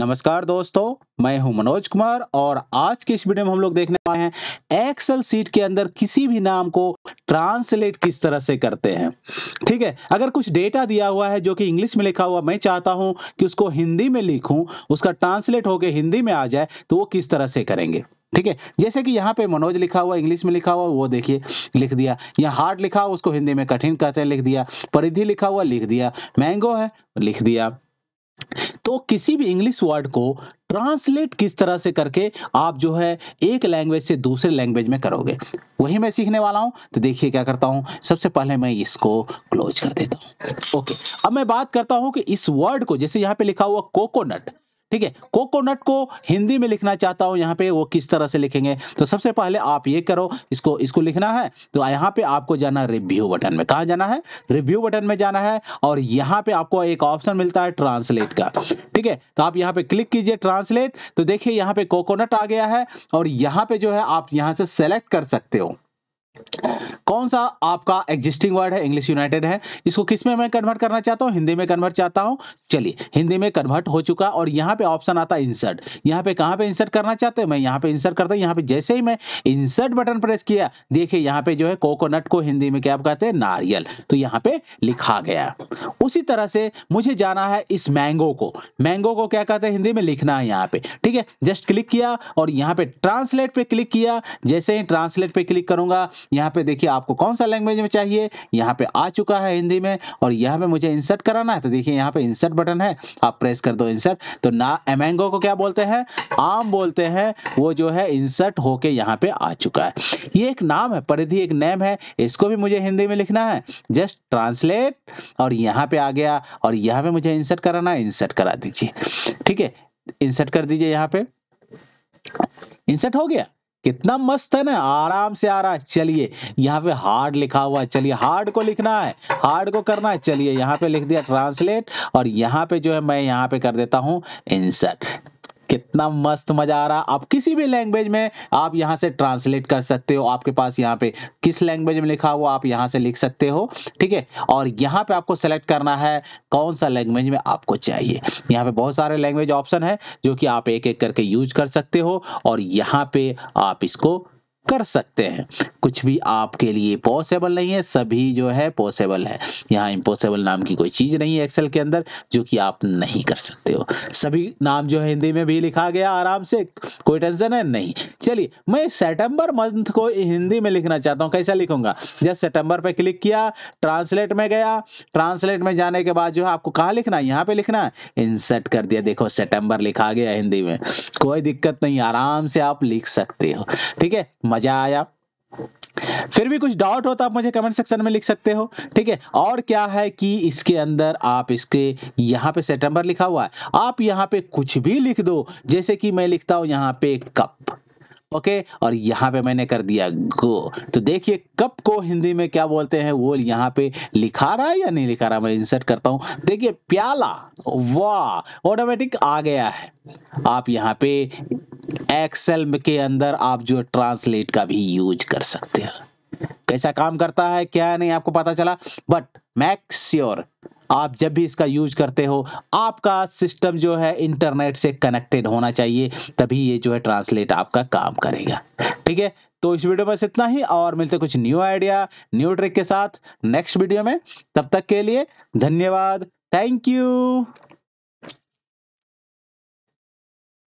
नमस्कार दोस्तों मैं हूं मनोज कुमार और आज के इस वीडियो में हम लोग देखने वाले हैं एक्सेल सीट के अंदर किसी भी नाम को ट्रांसलेट किस तरह से करते हैं ठीक है अगर कुछ डेटा दिया हुआ है जो कि इंग्लिश में लिखा हुआ मैं चाहता हूं कि उसको हिंदी में लिखूं उसका ट्रांसलेट होकर हिंदी में आ जाए तो वो किस तरह से करेंगे ठीक है जैसे कि यहाँ पे मनोज लिखा हुआ इंग्लिश में लिखा हुआ वो देखिए लिख दिया यहाँ हार्ड लिखा हुआ उसको हिंदी में कठिन कहते हैं लिख दिया परिधि लिखा हुआ लिख दिया मैंगो है लिख दिया तो किसी भी इंग्लिश वर्ड को ट्रांसलेट किस तरह से करके आप जो है एक लैंग्वेज से दूसरे लैंग्वेज में करोगे वही मैं सीखने वाला हूं तो देखिए क्या करता हूं सबसे पहले मैं इसको क्लोज कर देता हूं ओके अब मैं बात करता हूं कि इस वर्ड को जैसे यहां पे लिखा हुआ कोकोनट ठीक है कोकोनट को हिंदी में लिखना चाहता हूं यहाँ पे वो किस तरह से लिखेंगे तो सबसे पहले आप ये करो इसको इसको लिखना है तो यहां पे आपको जाना रिव्यू बटन में कहा जाना है रिव्यू बटन में जाना है और यहां पे आपको एक ऑप्शन मिलता है ट्रांसलेट का ठीक है तो आप यहाँ पे क्लिक कीजिए ट्रांसलेट तो देखिए यहां पे कोकोनट आ गया है और यहाँ पे जो है आप यहाँ से सेलेक्ट कर सकते हो कौन सा आपका एग्जिस्टिंग वर्ड है इंग्लिश यूनाइटेड है इसको किस में मैं कन्वर्ट करना चाहता हूं हिंदी में कन्वर्ट चाहता हूं चलिए हिंदी में कन्वर्ट हो चुका और यहां पे ऑप्शन आता है इंसर्ट यहां पे कहां पे इंसर्ट करना चाहते हैं मैं यहां पे इंसर्ट करता हूं यहां पे जैसे ही मैं इंसर्ट बटन प्रेस किया देखिए यहां पर जो है कोकोनट को हिंदी में क्या कहते हैं नारियल तो यहां पर लिखा गया उसी तरह से मुझे जाना है इस मैंगो को मैंगो को क्या कहते हैं हिंदी में लिखना है यहां पर ठीक है जस्ट क्लिक किया और यहां पर ट्रांसलेट पे क्लिक किया जैसे ही ट्रांसलेट पे क्लिक करूंगा यहाँ पे देखिए आपको कौन सा लैंग्वेज में चाहिए यहाँ पे आ चुका है हिंदी में और यहाँ पे मुझे इंसर्ट कराना है तो देखिए यहाँ पे इंसर्ट बटन है आप प्रेस कर दो इंसर्ट तो ना एमेंगो को क्या बोलते हैं आम बोलते हैं वो जो है इंसर्ट होके यहाँ पे आ चुका है ये एक नाम है परिधि एक नेम है इसको भी मुझे हिंदी में लिखना है जस्ट ट्रांसलेट और यहाँ पे आ गया और यहाँ पे मुझे इंसर्ट कराना है इंसर्ट करा दीजिए ठीक है इंसर्ट कर दीजिए यहाँ पे इंसर्ट हो गया कितना मस्त है ना आराम से आ रहा है चलिए यहाँ पे हार्ड लिखा हुआ है चलिए हार्ड को लिखना है हार्ड को करना है चलिए यहाँ पे लिख दिया ट्रांसलेट और यहाँ पे जो है मैं यहाँ पे कर देता हूँ इंसर्ट कितना मस्त मजा आ रहा आप किसी भी लैंग्वेज में आप यहाँ से ट्रांसलेट कर सकते हो आपके पास यहाँ पे किस लैंग्वेज में लिखा हुआ आप यहाँ से लिख सकते हो ठीक है और यहाँ पे आपको सेलेक्ट करना है कौन सा लैंग्वेज में आपको चाहिए यहाँ पे बहुत सारे लैंग्वेज ऑप्शन है जो कि आप एक एक करके यूज कर सकते हो और यहाँ पे आप इसको कर सकते हैं कुछ भी आपके लिए पॉसिबल नहीं है सभी जो है पॉसिबल है यहाँ इम्पॉसिबल नाम की कोई चीज़ नहीं है एक्सेल के अंदर जो कि आप नहीं कर सकते हो सभी नाम जो है हिंदी में भी लिखा गया आराम से कोई टेंशन है नहीं चलिए मैं सितंबर मंथ को हिंदी में लिखना चाहता हूँ कैसा लिखूंगा जब सेप्टेम्बर पर क्लिक किया ट्रांसलेट में गया ट्रांसलेट में जाने के बाद जो है आपको कहाँ लिखना है यहाँ पे लिखना है इंसर्ट कर दिया देखो सेप्टेम्बर लिखा गया हिंदी में कोई दिक्कत नहीं आराम से आप लिख सकते हो ठीक है मजा आया फिर भी कुछ डाउट हो तो आप मुझे कमेंट सेक्शन में लिख सकते हो ठीक है और क्या है कि इसके अंदर आप इसके यहाँ पे सितंबर लिखा हुआ है आप यहाँ पे कुछ भी लिख दो जैसे कि मैं लिखता हूँ यहाँ पे कप ओके okay, और यहाँ पे मैंने कर दिया गो तो देखिए कप को हिंदी में क्या बोलते हैं वो यहाँ पे लिखा रहा है या नहीं लिखा रहा मैं इंसर्ट करता हूँ देखिए प्याला वाह ऑटोमेटिक आ गया है आप यहाँ पे एक्सेल के अंदर आप जो ट्रांसलेट का भी यूज कर सकते हैं कैसा काम करता है क्या नहीं आपको पता चला बट मैक्स्योर आप जब भी इसका यूज करते हो आपका सिस्टम जो है इंटरनेट से कनेक्टेड होना चाहिए तभी ये जो है ट्रांसलेट आपका काम करेगा ठीक है तो इस वीडियो में बस इतना ही और मिलते कुछ न्यू आइडिया न्यू ट्रिक के साथ नेक्स्ट वीडियो में तब तक के लिए धन्यवाद थैंक यू